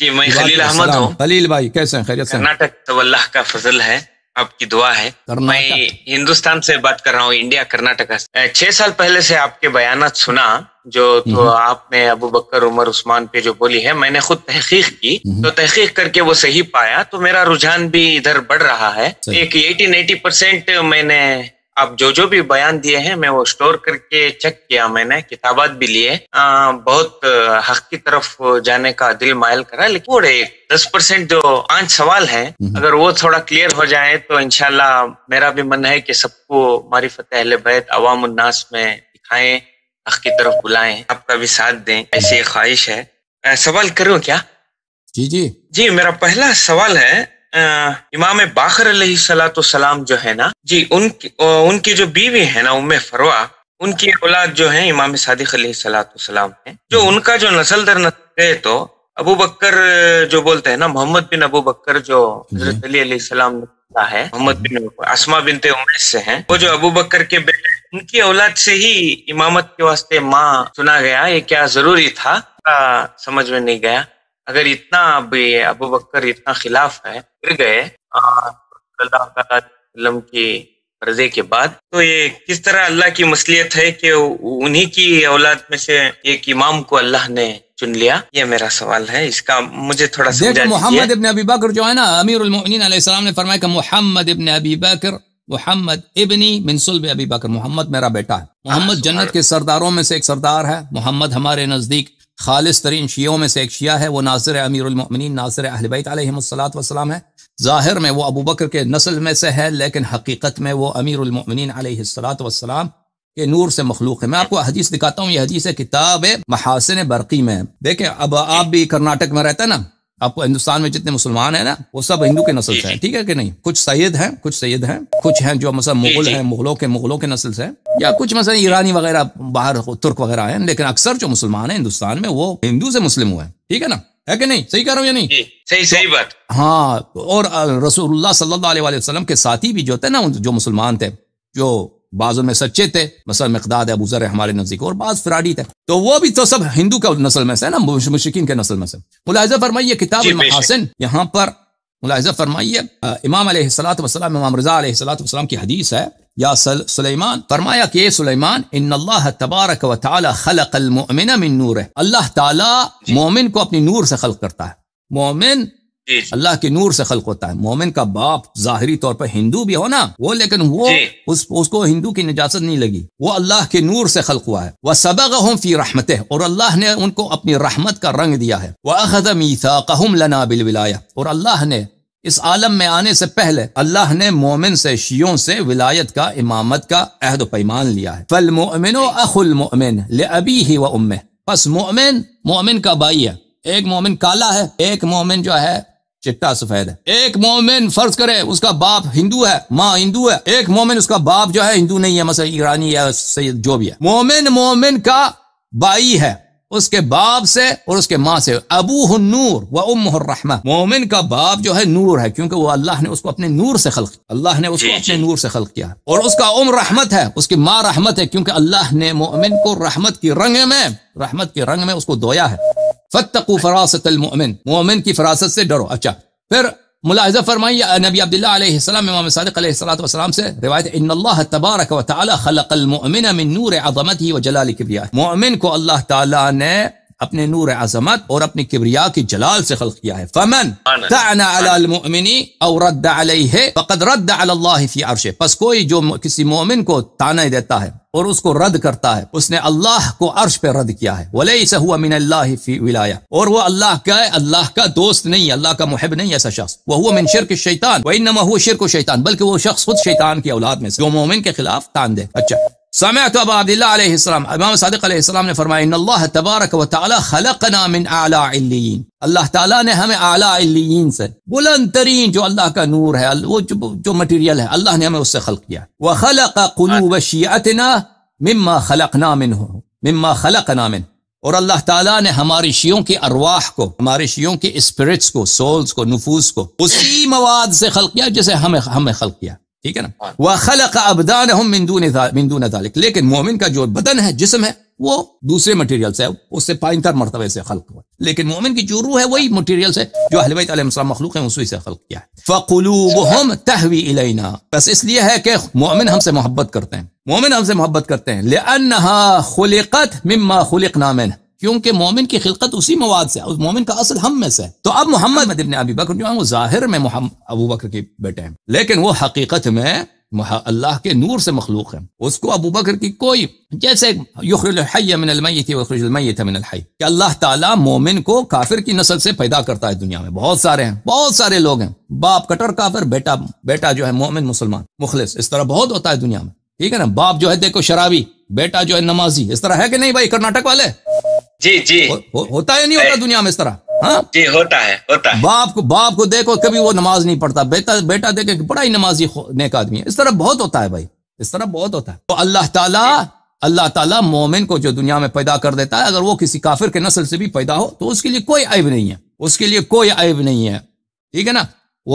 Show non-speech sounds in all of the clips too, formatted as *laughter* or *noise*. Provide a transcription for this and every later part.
جی میں خلیل احمد ہوں خلیل بھائی کیسے کرناٹک تو اللہ کا فضل ہے آپ کی دعا ہے میں ہندوستان سے بات کر رہا ہوں انڈیا کرناٹک چھ سال پہلے سے آپ کے بیانات سنا جو تو آپ نے ابو بکر عمر عثمان پہ جو بولی ہے میں نے خود تحقیق کی تو تحقیق کر کے وہ صحیح پایا تو میرا رجحان بھی ادھر بڑھ رہا ہے ایک ایٹی نائنٹی پرسینٹ میں نے آپ جو جو بھی بیان دیے ہیں میں وہ اسٹور کر کے چیک کیا میں نے کتابات بھی لیے بہت حق کی طرف جانے کا دل مائل کرا لیکن وہ دس پرسینٹ جو پانچ سوال ہیں اگر وہ تھوڑا کلیئر ہو جائے تو انشاءاللہ میرا بھی من ہے کہ سب کو ہماری فتح بیت عوام الناس میں دکھائیں حق کی طرف بلائیں آپ کا بھی ساتھ دیں ایسی خواہش ہے سوال کروں کیا جی جی جی میرا پہلا سوال ہے امام باخر علیہ سلاۃ والسلام جو ہے نا جی ان کی ان کی جو بیوی ہے نا ام فروا ان کی اولاد جو ہے امام صادق علیہ سلاۃ ہیں جو ان کا جو نسل در نسل ہے تو ابو بکر جو بولتے ہیں نا محمد بن ابو بکر جو جی۔ حضرت علی علیہ السلام ہے محمد بن اسما بنتے امید سے ہیں وہ جو ابو بکر کے بیٹے ان کی اولاد سے ہی امامت کے واسطے ماں سنا گیا یہ کیا ضروری تھا سمجھ میں نہیں گیا اگر اتنا اب ابو بکر اتنا خلاف ہے گئے اللہ تعالیٰ کے بعد تو یہ کس طرح اللہ کی مصلیت ہے کہ انہی کی اولاد میں سے ایک امام کو اللہ نے چن لیا یہ میرا سوال ہے اس کا مجھے تھوڑا محمد ابن ابی بکر جو ہے نا امیر علیہ السلام نے فرمایا کہ محمد ابن ابی بکر محمد ابنی صلب ابی بکر محمد میرا بیٹا ہے محمد جنت کے سرداروں میں سے ایک سردار ہے محمد ہمارے نزدیک خالص ترین شیعوں میں سے ایک شیعہ ہے وہ ناظر امیر المؤمنین ناظر اہل بیت علیہ الصلاۃ وسلام ہے ظاہر میں وہ ابو بکر کے نسل میں سے ہے لیکن حقیقت میں وہ امیر المؤمنین علیہ الصلاۃ وسلام کے نور سے مخلوق ہے میں آپ کو حدیث دکھاتا ہوں یہ حدیث ہے کتاب محاسن برقی میں دیکھیں اب آپ بھی کرناٹک میں رہتا ہے نا آپ کو ہندوستان میں جتنے مسلمان ہیں نا وہ سب ہندو کے نسل سے ہیں ٹھیک ہے کہ نہیں کچھ سید ہیں کچھ سید ہیں کچھ ہیں ہیں جو مثلا جی، مغل مغلوں جی۔ مغلوں کے کے نسل سے یا کچھ مثلا ایرانی وغیرہ باہر ترک وغیرہ ہیں لیکن اکثر جو مسلمان ہیں ہندوستان میں وہ ہندو سے مسلم ہوئے ہیں ٹھیک ہے نا ہے کہ نہیں صحیح کہہ رہا ہوں یا نہیں جی، صحیح صحیح بات ہاں اور رسول اللہ صلی اللہ علیہ وسلم کے ساتھی بھی جو تھے نا جو مسلمان تھے جو بعض ان میں سچے تھے مثلا مقداد ابو ذر ہمارے نزدیک اور بعض فراڈی تھے تو وہ بھی تو سب ہندو کا نسل میں سے نا مشکین کے نسل میں سے ملاحظہ فرمائیے کتاب جی، المحاسن یہاں پر ملاحظہ فرمائیے امام علیہ السلاۃ وسلم امام رضا علیہ السلاۃ وسلم کی حدیث ہے یا سل سلیمان فرمایا کہ اے سلیمان ان اللہ تبارک و تعالی خلق المؤمن من نور اللہ تعالی مومن کو اپنی نور سے خلق کرتا ہے مومن جی، جی۔ اللہ کے نور سے خلق ہوتا ہے مومن کا باپ ظاہری طور پر ہندو بھی ہونا وہ لیکن وہ جی۔ اس اس کو ہندو کی نجاست نہیں لگی وہ اللہ کے نور سے خلق ہوا ہے وہ سب فی رحمت اور اللہ نے ان کو اپنی رحمت کا رنگ دیا ہے اور اللہ نے اس عالم میں آنے سے پہلے اللہ نے مومن سے شیوں سے ولایت کا امامت کا عہد و پیمان لیا ہے پل مومن و اخل مومن ابھی ہی مومن مومن کا بھائی ہے ایک مومن کالا ہے ایک مومن جو ہے چٹا سفید ہے ایک مومن فرض کرے اس کا باپ ہندو ہے ماں ہندو ہے ایک مومن اس کا باپ جو ہے ہندو نہیں ہے مثلا ایرانی یا سید جو بھی ہے مومن مومن کا بائی ہے اس کے باپ سے اور اس کے ماں سے ابو نور و ام الرحمہ مومن کا باپ جو ہے نور ہے کیونکہ وہ اللہ نے اس کو اپنے نور سے خلق اللہ نے اس کو جی، اپنے جی۔ نور سے خلق کیا اور اس کا ام رحمت ہے اس کی ماں رحمت ہے کیونکہ اللہ نے مومن کو رحمت کی رنگ میں رحمت کے رنگ میں اس کو دویا ہے فراست المؤمن فراث کی فراست سے ڈرو اچھا پھر ملاحظہ فرمائی نبی عبداللہ علیہ السلام امام صادق علیہ والسلام سے روایت ان اللہ تبارک و تعالی خلق المؤمن من نور عظمته کو اللہ تعالی نے اپنے نور عظمت اور اپنی کبریا کی جلال سے خلق کیا ہے فمن تعنا علی المؤمنی او رد علیہ فقد رد علی اللہ فی عرشے پس کوئی جو کسی مومن کو تانہ دیتا ہے اور اس کو رد کرتا ہے اس نے اللہ کو عرش پہ رد کیا ہے وَلَيْسَ هُوَ مِنَ اللَّهِ فِي وِلَایَ اور وہ اللہ کا ہے اللہ کا دوست نہیں اللہ کا محب نہیں ایسا شخص وَهُوَ مِنْ شِرْكِ الشَّيْطَانِ وَإِنَّمَا هُوَ شِرْكُ الشَّيْطَانِ بلکہ وہ شخص خود شیطان کی اولاد میں سے جو مومن کے خلاف تان دے اچھا سمعت عبد اللہ علیہ السلام امام صادق علیہ السلام نے فرما اللہ تبارک اعلی علیین اللہ تعالی نے ہمیں اعلی علیین سے بلند ترین جو اللہ کا نور ہے وہ جو, جو مٹیریل ہے اللہ نے ہمیں اس سے خلق کیا وہ خلق و مما خلق نامن مما خلق من اور اللہ تعالیٰ نے ہماری شیوں کی ارواح کو ہمارے شیوں کی اسپرٹس کو سولز کو نفوس کو اسی مواد سے خلق کیا جسے ہمیں ہمیں خلق کیا ٹھیک ہے نا ہاں. وہ خلق ابدان من ذالک لیکن مومن کا جو بدن ہے جسم ہے وہ دوسرے مٹیریل سے اس سے پائنتر مرتبہ سے خلق ہوا لیکن مومن کی جو روح ہے وہی مٹیریل سے جو اہل بیت علیہ السلام مخلوق ہیں اسی سے خلق کیا ہے فقلوبهم تهوی الینا بس اس لیے ہے کہ مومن ہم سے محبت کرتے ہیں مومن ہم سے محبت کرتے ہیں لانها خلقت مما خلقنا منه کیونکہ مومن کی خلقت اسی مواد سے اس مومن کا اصل ہم میں سے تو اب محمد ابن ابی بکر جو ہیں وہ ظاہر میں محمد ابو بکر کے بیٹے ہیں لیکن وہ حقیقت میں اللہ کے نور سے مخلوق ہے اس کو ابو بکر کی کوئی جیسے یخرج الحی من المیت ویخرج المیت من الحی کہ اللہ تعالیٰ مومن کو کافر کی نسل سے پیدا کرتا ہے دنیا میں بہت سارے ہیں بہت سارے لوگ ہیں باپ کٹر کافر بیٹا بیٹا جو ہے مومن مسلمان مخلص اس طرح بہت ہوتا ہے دنیا میں ٹھیک ہے نا باپ جو ہے دیکھو شرابی بیٹا جو ہے نمازی اس طرح ہے کہ نہیں بھائی کرناٹک والے جی جی ہوتا ہے نہیں ہوتا دنیا میں اس طرح ہاں؟ جی ہوتا ہوتا ہے ہے باپ باپ کو کو دیکھو کبھی وہ نماز نہیں پڑھتا بیٹا بیٹا دیکھے بڑا ہی نمازی نیک آدمی ہے اس طرح بہت ہوتا ہے بھائی اس طرح بہت ہوتا ہے تو اللہ تعالیٰ جی۔ اللہ تعالیٰ مومن کو جو دنیا میں پیدا کر دیتا ہے اگر وہ کسی کافر کے نسل سے بھی پیدا ہو تو اس کے لیے کوئی عیب نہیں ہے اس کے لیے کوئی عیب نہیں ہے ٹھیک ہے نا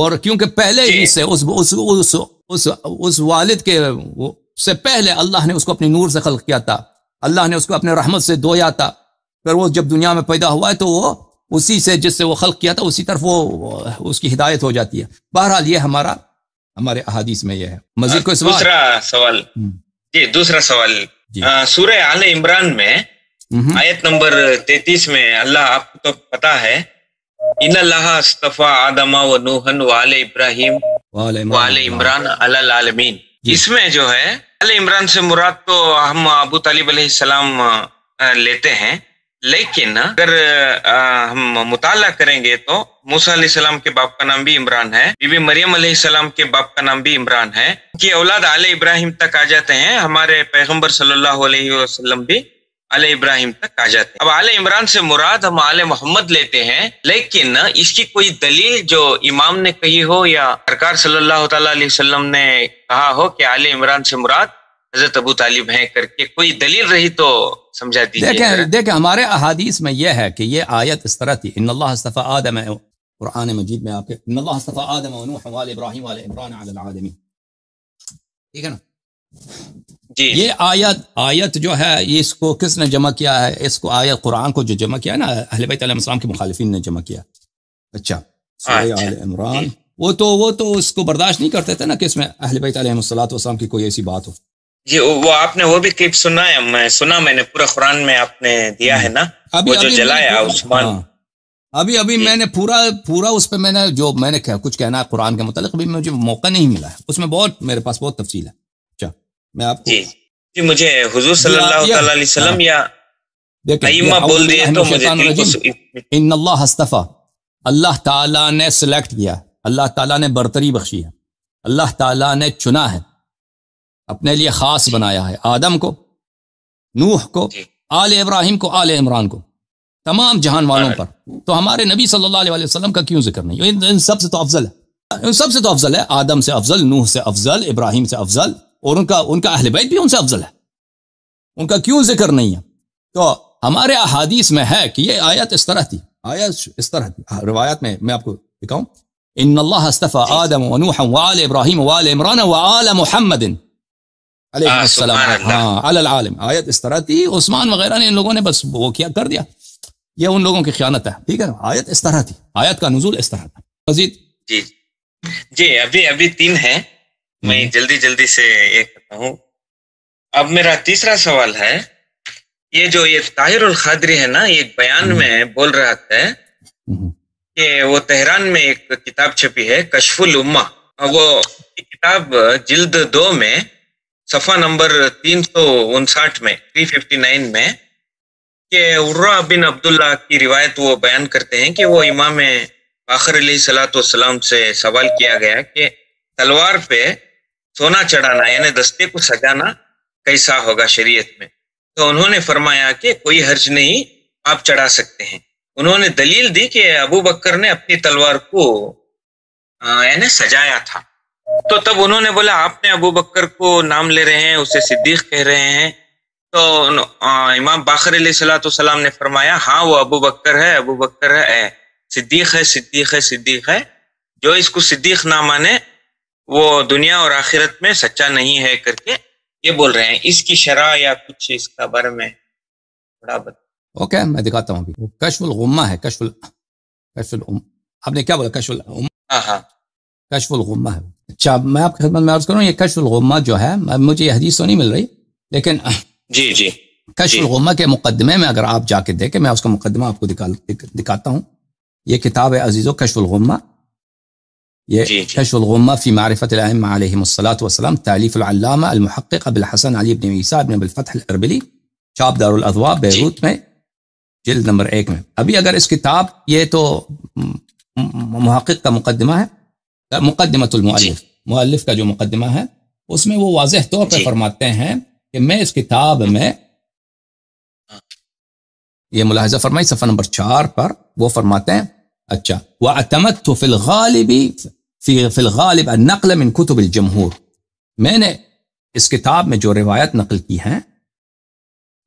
اور کیونکہ پہلے ہی جی۔ سے اس اس, اس, اس, اس والد کے سے پہلے اللہ نے اس کو اپنی نور سے خلق کیا تھا اللہ نے اس کو اپنے رحمت سے دھویا تھا پھر وہ جب دنیا میں پیدا ہوا ہے تو وہ اسی سے جس سے وہ خلق کیا تھا اسی طرف وہ اس کی ہدایت ہو جاتی ہے بہرحال یہ ہمارا ہمارے احادیث میں یہ ہے مزید کو دوسرا سوال جی دوسرا سوال جی سورہ آل عمران میں آیت نمبر تینتیس میں اللہ آپ کو تو پتا ہے ان اللہ استفا آدما و نوہن و آل ابراہیم و آل عمران العالمین جی۔ اس میں جو ہے آل عمران سے مراد تو ہم ابو طالب علیہ السلام لیتے ہیں لیکن اگر ہم مطالعہ کریں گے تو موسا علیہ السلام کے باپ کا نام بھی عمران ہے بی بی مریم علیہ السلام کے باپ کا نام بھی عمران ہے کہ اولاد علیہ ابراہیم تک آ جاتے ہیں ہمارے پیغمبر صلی اللہ علیہ وسلم بھی علیہ ابراہیم تک آ جاتے ہیں اب علیہ عمران سے مراد ہم علیہ محمد لیتے ہیں لیکن اس کی کوئی دلیل جو امام نے کہی ہو یا سرکار صلی اللہ تعالیٰ علیہ وسلم نے کہا ہو کہ علیہ عمران سے مراد حضرت ابو طالب ہیں کر کے کوئی دلیل رہی تو سمجھا دیجئے دیکھیں دیکھیں ہمارے احادیث میں یہ ہے کہ یہ آیت اس طرح تھی ان اللہ اصطفی آدم قرآن مجید میں آپ کے ان اللہ اصطفی آدم و نوح و ابراہیم و عمران علی العالمین ٹھیک ہے نا جی۔ یہ آیت آیت جو ہے یہ اس کو کس نے جمع کیا ہے اس کو آیت قرآن کو جو جمع کیا نا اہل بیت علیہ السلام کے مخالفین نے جمع کیا اچھا, اچھا۔ آل عمران جی۔ وہ تو وہ تو اس کو برداشت نہیں کرتے تھے نا کہ اس میں اہل بیت علیہ السلام کی کوئی ایسی بات ہو جی وہ آپ نے وہ بھی کلپ سنا ہے میں سنا میں نے پورا قرآن میں آپ نے دیا ہے نا ہاں۔ وہ جو جلایا عثمان ہاں۔ ابھی ابھی جی۔ میں نے پورا پورا اس پہ میں نے جو میں نے کچھ کہنا ہے قرآن کے متعلق ابھی مجھے موقع نہیں ملا ہے اس میں بہت میرے پاس بہت تفصیل ہے اچھا میں آپ جی۔, جی مجھے حضور جی، صلی اللہ تعالی علیہ وسلم ہاں۔ تعالیٰ اللہ تعالیٰ نے سلیکٹ کیا اللہ تعالیٰ نے برتری بخشی ہے اللہ تعالیٰ نے چنا ہے اپنے لیے خاص بنایا ہے آدم کو نوح کو جی۔ آل ابراہیم کو آل عمران کو تمام جہان والوں پر تو ہمارے نبی صلی اللہ علیہ وسلم کا کیوں ذکر نہیں ان سب سے تو افضل ہے ان سب سے تو افضل ہے آدم سے افضل نوح سے افضل ابراہیم سے افضل اور ان کا ان کا اہل بیت بھی ان سے افضل ہے ان کا کیوں ذکر نہیں ہے تو ہمارے احادیث میں ہے کہ یہ آیت اس طرح تھی آیت اس طرح تھی روایت میں میں آپ کو دکھاؤں ان اللہ استفا جی۔ آدم ابراہیم عمران محمد علیہ آه السلام ہاں العالم آیت اس طرح تھی عثمان وغیرہ نے ان لوگوں نے بس وہ کیا کر دیا یہ ان لوگوں کی خیانت ہے ٹھیک ہے آیت اس طرح تھی آیت کا نزول اس طرح تھا مزید جی جی ابھی ابھی تین ہیں میں جلدی جلدی سے یہ کرتا ہوں اب میرا تیسرا سوال ہے یہ جو یہ طاہر الخادری ہے نا یہ بیان میں بول رہا تھا کہ وہ تہران میں ایک کتاب چھپی ہے کشف الما وہ کتاب جلد دو میں صفا نمبر تین سو انسٹھ میں تھری ففٹی نائن میں کہ عرا بن عبداللہ کی روایت وہ بیان کرتے ہیں کہ وہ امام آخر علیہ سلاۃ والسلام سے سوال کیا گیا کہ تلوار پہ سونا چڑھانا یعنی دستے کو سجانا کیسا ہوگا شریعت میں تو انہوں نے فرمایا کہ کوئی حرج نہیں آپ چڑھا سکتے ہیں انہوں نے دلیل دی کہ ابو بکر نے اپنی تلوار کو یعنی سجایا تھا تو تب انہوں نے بولا آپ نے ابو بکر کو نام لے رہے ہیں اسے صدیق کہہ رہے ہیں تو امام باخر علیہ صلاۃ والسلام نے فرمایا ہاں وہ ابو بکر ہے ابو بکر ہے صدیق ہے صدیق ہے صدیق ہے جو اس کو صدیق نہ مانے وہ دنیا اور آخرت میں سچا نہیں ہے کر کے یہ بول رہے ہیں اس کی شرح یا کچھ اس کا بارے میں تھوڑا بتا اوکے میں دکھاتا ہوں کشف الغما ہے کشف آپ نے کیا بولا کشف الام ہاں ہاں کشف الغما ہے اچھا میں آپ کی خدمت میں عرض کروں یہ کشف الغمہ جو ہے مجھے یہ حدیث تو نہیں مل رہی لیکن جی جی کشف جی. الغمہ کے مقدمے میں اگر آپ جا کے دیکھیں میں اس کا مقدمہ آپ کو دکھاتا ہوں یہ کتاب ہے عزیز و کشف الغمہ یہ جی جی. کشف الغمہ فیمار فت الحمہ علیہم الصلۃ وسلم العلامہ المحقق ابو الحسن علی ابن عیسیٰ ابن الفتح الاربلی چاپ دار الاضواء جی۔ بیروت میں جلد نمبر ایک میں ابھی اگر اس کتاب یہ تو محقق کا مقدمہ ہے مقدمۃ المع مؤلف کا جو مقدمہ ہے اس میں وہ واضح طور پر جی۔ فرماتے ہیں کہ میں اس کتاب میں یہ ملاحظہ فرمائی صفحہ نمبر چار پر وہ فرماتے ہیں اچھا من کتب الجمہور میں نے اس کتاب میں جو روایت نقل کی ہیں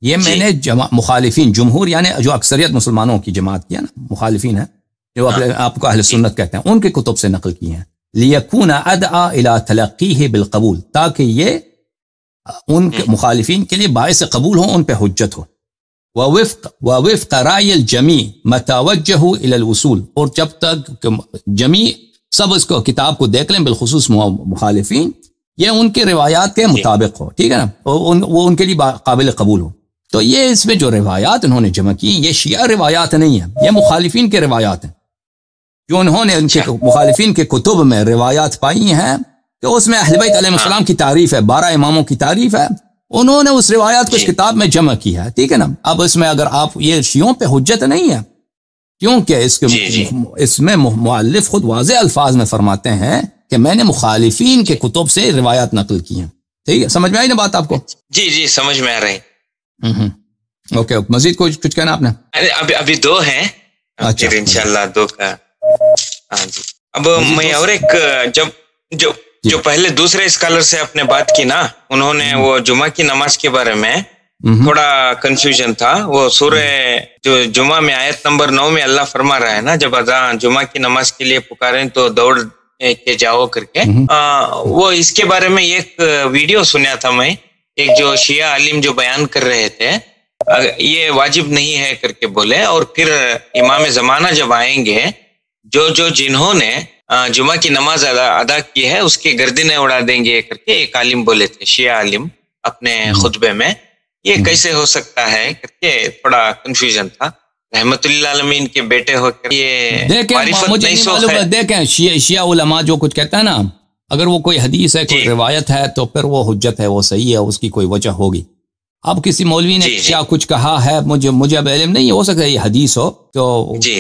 یہ جی۔ میں نے مخالفین جمہور یعنی جو اکثریت مسلمانوں کی جماعت کی ہے نا مخالفین جو ہاں۔ آپ کو اہل سنت کہتے ہیں ان کے کتب سے نقل کی ہیں لیکون ادا الی تلقی ہے بالقبول تاکہ یہ ان کے مخالفین کے لیے باعث قبول ہوں ان پہ حجت ہو و ووفق و رائے الجمی متوجہ الى الوصول اور جب تک جمی سب اس کو کتاب کو دیکھ لیں بالخصوص مخالفین یہ ان کے روایات کے جی۔ مطابق ہو ٹھیک ہے نا وہ ان کے لیے قابل قبول ہو تو یہ اس میں جو روایات انہوں نے جمع کی یہ شیعہ روایات نہیں ہیں یہ مخالفین کے روایات ہیں جو انہوں نے ان کے اچھا۔ مخالفین کے کتب میں روایات پائی ہیں کہ اس میں اہل بیت علیہ السلام کی تعریف ہے بارہ اماموں کی تعریف ہے انہوں نے اس روایات کو اس جی۔ کتاب میں جمع کی ہے ٹھیک ہے نا اب اس میں اگر آپ یہ شیوں پہ حجت نہیں ہے کیونکہ اس کے جی، جی۔ اس میں مؤلف خود واضح الفاظ میں فرماتے ہیں کہ میں نے مخالفین کے کتب سے روایات نقل کی ہیں ٹھیک ہے سمجھ میں آئی نا بات آپ کو جی جی سمجھ میں آ رہی اوکے مزید کچھ کچھ کہنا آپ نے ابھی دو ہیں اچھا۔ ان شاء اللہ دو کا ہاں جی اب میں اور ایک جب جو جو پہلے دوسرے اسکالر سے آپ نے بات کی نا انہوں نے وہ جمعہ کی نماز کے بارے میں تھوڑا کنفیوژن تھا وہ سورہ جو جمعہ میں آیت نمبر نو میں اللہ فرما رہا ہے نا جب اذان جمعہ کی نماز کے لیے پکارے تو دوڑ کے جاؤ کر کے وہ اس کے بارے میں ایک ویڈیو سنیا تھا میں ایک جو شیعہ عالم جو بیان کر رہے تھے یہ واجب نہیں ہے کر کے بولے اور پھر امام زمانہ جب آئیں گے جو جو جنہوں نے جمعہ کی نماز ادا ادا کی ہے اس کی گردنیں اڑا دیں گے کر کے ایک عالم بولے تھے شیعہ عالم اپنے خطبے میں یہ کیسے ہو سکتا ہے کر کے تھوڑا کنفیوژن تھا رحمت اللہ عالمین کے بیٹے ہو کر یہ دیکھیں شیعہ علماء جو کچھ کہتا ہے نا اگر وہ کوئی حدیث ہے کوئی جی۔ روایت ہے تو پھر وہ حجت ہے وہ صحیح ہے اس کی کوئی وجہ ہوگی اب کسی مولوی نے جی، جی۔ کیا کچھ کہا ہے مجھے مجھے اب علم نہیں ہو سکتا یہ حدیث ہو تو جی،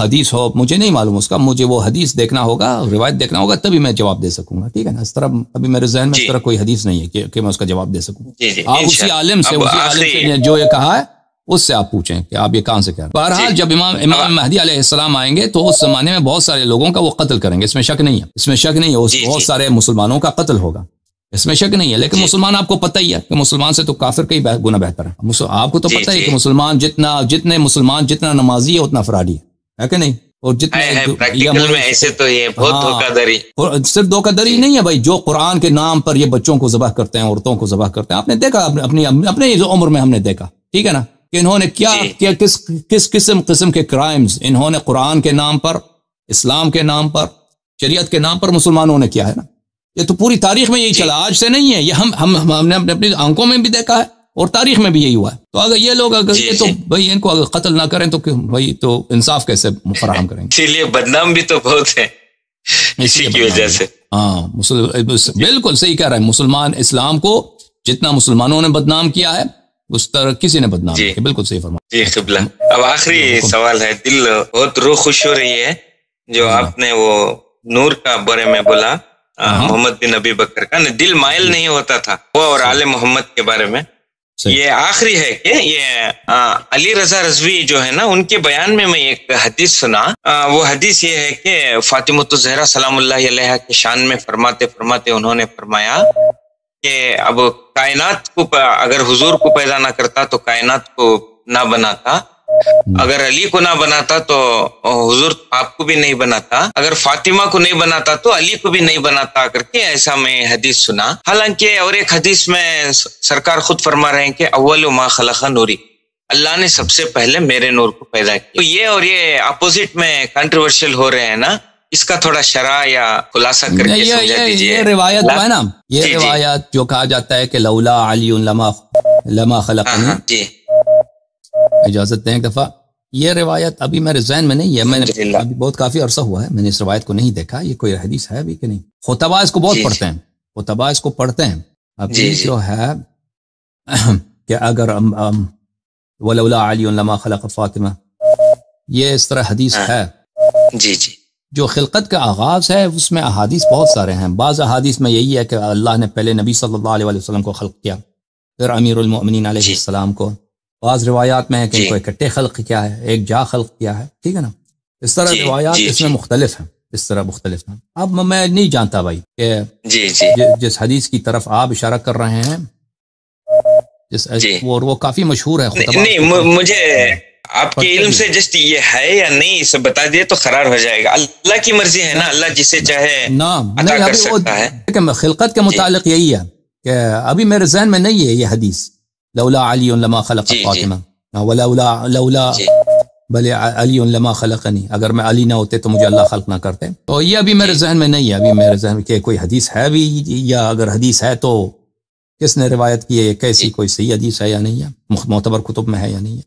حدیث ہو مجھے نہیں معلوم اس کا مجھے وہ حدیث دیکھنا ہوگا روایت دیکھنا ہوگا تبھی میں جواب دے سکوں گا ٹھیک ہے نا اس طرح ابھی میرے ذہن میں اس طرح کوئی حدیث نہیں ہے کہ میں اس کا جواب دے سکوں آپ اسی عالم سے جو یہ کہا ہے اس سے آپ پوچھیں کہ آپ یہ کہاں سے کہ بہرحال جب امام امام مہدی علیہ السلام آئیں گے تو اس زمانے میں بہت سارے لوگوں کا وہ قتل کریں گے اس میں شک نہیں ہے اس میں شک نہیں ہے بہت سارے مسلمانوں کا قتل ہوگا اس میں شک نہیں ہے لیکن جی۔ مسلمان آپ کو پتہ ہی ہے کہ مسلمان سے تو کافر کئی گنا بہتر ہے آپ کو تو جی، پتہ ہی جی۔ کہ مسلمان جتنا جتنے مسلمان جتنا نمازی ہے اتنا فراڈی ہے کہ نہیں اور جتنے ایسے تو یہ ہاں۔ صرف دو قدر نہیں ہے بھائی جو قرآن کے نام پر یہ بچوں کو ذبح کرتے ہیں عورتوں کو ذبح کرتے ہیں آپ نے دیکھا اپنی اپنے عمر میں ہم نے دیکھا ٹھیک ہے نا کہ انہوں نے کیا کیا کس قسم قسم کے کرائمز انہوں نے قرآن کے نام پر اسلام کے نام پر شریعت کے نام پر مسلمانوں نے کیا ہے نا یہ تو پوری تاریخ میں یہی جی. چلا آج سے نہیں ہے یہ ہم ہم نے اپنی آنکھوں میں بھی دیکھا ہے اور تاریخ میں بھی یہی ہوا ہے تو اگر یہ لوگ اگر جی، یہ تو جی۔ بھائی ان کو اگر قتل نہ کریں تو بھائی تو انصاف کیسے فراہم کریں گے اسی *laughs* لیے بدنام بھی تو بہت ہے اسی کی وجہ سے ہاں، بالکل صحیح کہہ رہا ہے مسلمان اسلام کو جتنا مسلمانوں نے بدنام کیا ہے اس طرح کسی نے بدنام کیا بالکل صحیح اب آخری سوال ہے دل بہت روح خوش ہو رہی ہے جو آپ نے وہ نور کا بارے میں بولا محمد بن ابی بکر کا دل مائل جی۔ نہیں ہوتا تھا وہ اور آل محمد کے بارے میں یہ آخری ہے کہ یہ علی رضا رضوی جو ہے نا ان کے بیان میں میں ایک حدیث سنا وہ حدیث یہ ہے کہ فاطمۃ الزہرا سلام اللہ علیہ کے شان میں فرماتے فرماتے انہوں نے فرمایا کہ اب کائنات کو اگر حضور کو پیدا نہ کرتا تو کائنات کو نہ بناتا Hmm. اگر علی کو نہ بناتا تو حضور آپ کو بھی نہیں بناتا اگر فاطمہ کو نہیں بناتا تو علی کو بھی نہیں بناتا کر کے ایسا میں حدیث سنا حالانکہ اور ایک حدیث میں سرکار خود فرما رہے ہیں کہ اول ما خلق نوری اللہ نے سب سے پہلے میرے نور کو پیدا کیا تو یہ اور یہ اپوزٹ میں کنٹروورشل ہو رہے ہیں نا اس کا تھوڑا شرح یا خلاصہ کر کے سمجھا دیجئے یہ روایت ہے نا یہ جی، جی۔ روایت جو کہا جاتا ہے کہ لولا علی لما لما خلق ہاں، ہاں، جی اجازت دیں ایک دفعہ یہ روایت ابھی میرے ذہن میں نہیں ہے میں نے بہت کافی عرصہ ہوا ہے میں نے اس روایت کو نہیں دیکھا یہ کوئی حدیث ہے کہ نہیں اس کو بہت جی، جی۔ پڑھتے ہیں اس کو پڑھتے ہیں جی، جو ہے *clears throat* کہ اگر علی خلق فاطمہ یہ اس طرح حدیث ہاں۔ ہے جی جی جو خلقت کا آغاز ہے اس میں احادیث بہت سارے ہیں بعض احادیث میں یہی ہے کہ اللہ نے پہلے نبی صلی اللہ علیہ وسلم کو خلق کیا پھر امیر المؤمنین علیہ السلام کو بعض روایات میں ہے کہ ان جی۔ کو اکٹھے خلق کیا ہے ایک جا خلق کیا ہے ٹھیک ہے نا اس طرح جی، روایات جی، اس میں مختلف ہیں اس طرح مختلف ہیں اب میں نہیں جانتا بھائی کہ جی جس حدیث کی طرف آپ اشارہ کر رہے ہیں جس وہ کافی مشہور ہے نہیں مجھے آپ کے علم سے جسٹ یہ ہے یا نہیں اسے بتا دیے تو خرار ہو جائے گا اللہ کی مرضی ہے نا اللہ جسے چاہے خلقت کے متعلق یہی ہے کہ ابھی میرے ذہن میں نہیں ہے یہ حدیث لولا علی لما خلق جی جی جی فاطمہ لولا علی لما خلقنی اگر میں علی نہ ہوتے تو مجھے اللہ خلق نہ کرتے تو یہ ابھی میرے جی. ذہن میں نہیں ہے ابھی میرے ذہن میں کہ کوئی حدیث ہے بھی یا اگر حدیث ہے تو کس نے روایت کی ہے کیسی جی. کوئی صحیح حدیث ہے یا نہیں ہے معتبر کتب میں ہے یا نہیں ہے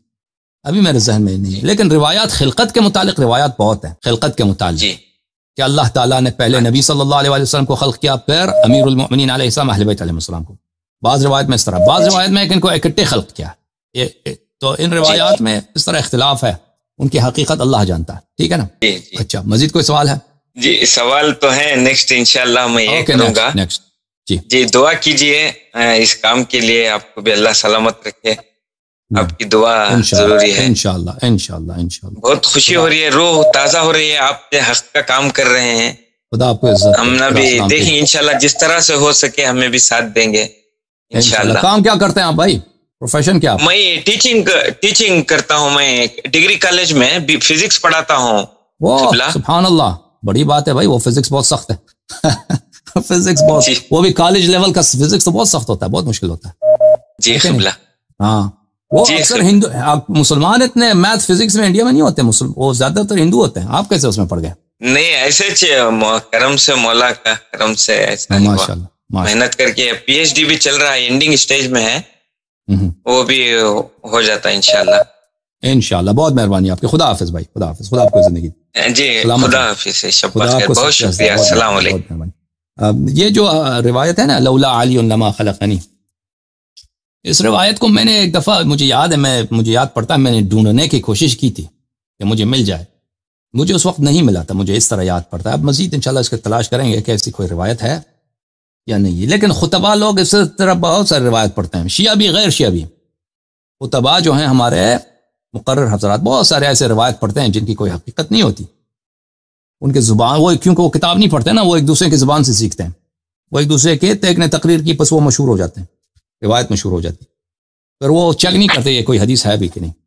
ابھی میرے ذہن میں نہیں ہے جی. لیکن روایات خلقت کے متعلق روایات بہت ہیں خلقت کے متعلق کہ اللہ تعالیٰ نے پہلے ہاں. نبی صلی اللہ علیہ وسلم کو خلق کیا پھر امیر المؤمنین علیہ السلام اہل بیت علیہ السلام کو بعض روایت میں اس طرح بعض جی، جی۔ روایت میں ان کو اکٹھے خلق کیا تو ان روایات جی۔ میں اس طرح اختلاف ہے ان کی حقیقت اللہ جانتا ہے ٹھیک ہے نا اچھا مزید کوئی سوال ہے جی سوال تو ہے نیکسٹ میں یہ کروں گا جی دعا کیجئے اس کام کے لیے آپ کو بھی اللہ سلامت رکھے آپ کی دعا ضروری ہے ان شاء اللہ اللہ بہت خوشی ہو رہی ہے روح تازہ ہو رہی ہے آپ کے حق کا کام کر رہے ہیں خدا آپ کو ہم نہ بھی دیکھیں انشاءاللہ جس طرح سے ہو سکے ہمیں بھی ساتھ دیں گے انشاءاللہ کام کیا کرتے ہیں آپ بھائی پروفیشن کیا میں ٹیچنگ ٹیچنگ کرتا ہوں میں ڈگری کالج میں فزکس پڑھاتا ہوں سبحان اللہ بڑی بات ہے بھائی وہ فزکس بہت سخت ہے فزکس *laughs* بہت جی۔ وہ بھی کالج لیول کا فزکس تو بہت سخت ہوتا ہے بہت مشکل ہوتا ہے جی قبلہ ہاں وہ جی، اکثر ہندو مسلمان اتنے میتھ فزکس میں انڈیا میں نہیں ہوتے وہ زیادہ تر ہندو ہوتے ہیں آپ کیسے اس میں پڑ گئے نہیں ایسے کرم سے مولا کا کرم سے ماشاء اللہ محنت کر کے پی ایچ ڈی بھی چل رہا ہے اینڈنگ اسٹیج میں ہے وہ بھی ہو جاتا ہے انشاءاللہ انشاءاللہ بہت مہربانی آپ کے خدا حافظ بھائی خدا حافظ خدا آپ کو زندگی جی خدا حافظ خدا آپ کو بہت شکریہ السلام علیکم یہ جو روایت ہے نا لولا علی علما خلقنی اس روایت کو میں نے ایک دفعہ مجھے یاد ہے میں مجھے یاد پڑتا ہے میں نے ڈھونڈنے کی کوشش کی تھی کہ مجھے مل جائے مجھے اس وقت نہیں ملا تھا مجھے اس طرح یاد پڑتا ہے اب مزید انشاءاللہ اس کو تلاش کریں گے کہ ایسی کوئی روایت ہے یا نہیں لیکن خطبہ لوگ اس طرح بہت سارے روایت پڑھتے ہیں شیعہ بھی غیر شیعہ بھی خطبہ جو ہیں ہمارے مقرر حضرات بہت سارے ایسے روایت پڑھتے ہیں جن کی کوئی حقیقت نہیں ہوتی ان کے زبان وہ کیونکہ وہ کتاب نہیں پڑھتے نا وہ ایک دوسرے کی زبان سے سیکھتے ہیں وہ ایک دوسرے کے تیک نے تقریر کی پس وہ مشہور ہو جاتے ہیں روایت مشہور ہو جاتی پھر وہ چیک نہیں کرتے یہ کوئی حدیث ہے بھی کہ نہیں